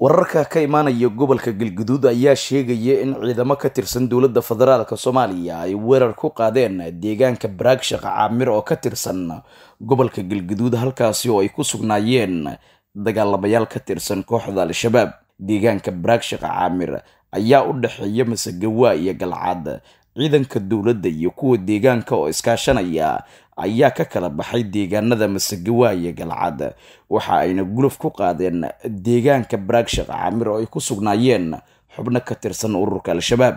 wararka ka imaanaya gobolka galguduud ayaa sheegaya in ciidamo ka tirsan dowladda federaalka soomaaliya ay weerar ku qaadeen deegaanka baraagshaq caamir oo ka tirsan gobolka galguduud halkaasi oo ay ku sugnaayeen dagaalamayaal ka tirsan kooxda al-shabaab deegaanka baraagshaq caamir ayaa u dhexeeya masegawa iyo galcad ciidanka dowladda iyo kuwa deegaanka oo iskaashanaya ayaa ka kala baxay deegaanada masegawa galcad waxa ayna guluf ku qaadeen deegaanka baraagshaq camir oo ay ku sugnaayeen xubno ka tirsan ururka al-shabaab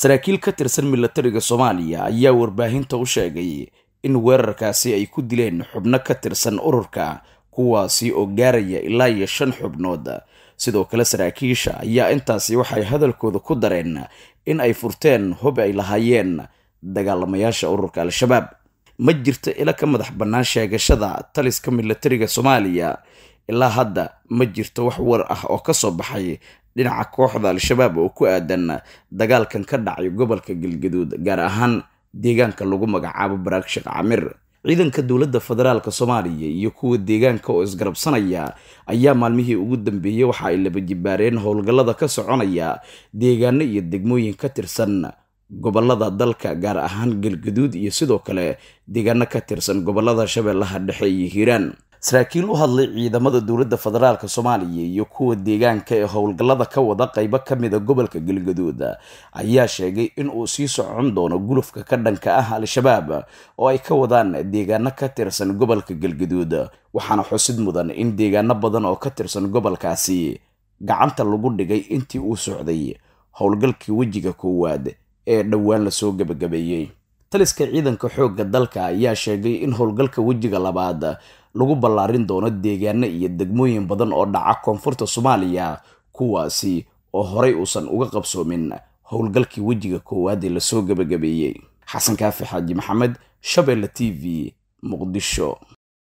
saraakiil ka tirsan milatariga soomaaliya ayaa warbaahinta u sheegay in weerarkaasi ay ku dileen xubno ka tirsan ururka kuwaasi oo gaaraya ilaa iyo shan xubnood sidoo kale saraakiisha ayaa intaasi waxay hadalkooda ku dareen in ay furteen hub ay lahaayeen dagaalamayaasha ururka al-shabaab ma jirto ila ka madax bannaan sheegashada taliska milatariga soomaaliya ilaa hadda ma jirto wax war ah oo ka soo baxay dhinaca kooxda al-shabaab oo ku aadan dagaalkan ka dhacay gobolka galgaduud gaar ahaan deegaanka lagu magacaabo baraag sheekh camir ciidanka dowladda federaalka soomaaliya iyo kuwa deegaanka oo isgarabsanaya ayaa maalmihii ugu dambeeyey waxa ay labajibaareen howlgallada ka soconaya deegaano iyo degmooyin ka tirsan gobollada dalka gaar ahaan galgaduud iyo sidoo kale deegaano ka tirsan gobollada shabeellaha dhexe iyo hiiraan saraakiil u hadlay ciidamada dowladda federaalka soomaaliya iyo kuwa deegaanka ee howlgallada ka wada qaybo ka mida gobolka galgaduud ayaa sheegay in uu sii socon doono gulufka ka dhanka ah al-shabaab oo ay ka wadaan deegaano ka tirsan gobolka galgaduud waxaana xusid mudan in deegaano badan oo ka tirsan gobolkaasi gacanta lagu dhigay intii uu socday howlgalkii wejiga koowaad ee dhowaan lasoo gebagabeeyey taliska ciidanka xoogga dalka ayaa sheegay in howlgalka wejiga labaad lagu ballaarin doono deegaano iyo degmooyin badan oo dhaca koonfurta soomaaliya kuwaasi oo horay uusan uga qabsoomin howlgalkii wejiga koowaad ee lasoo gebagabeeyey xasan kaafi xaaji maxamed shabeelle t v muqdisho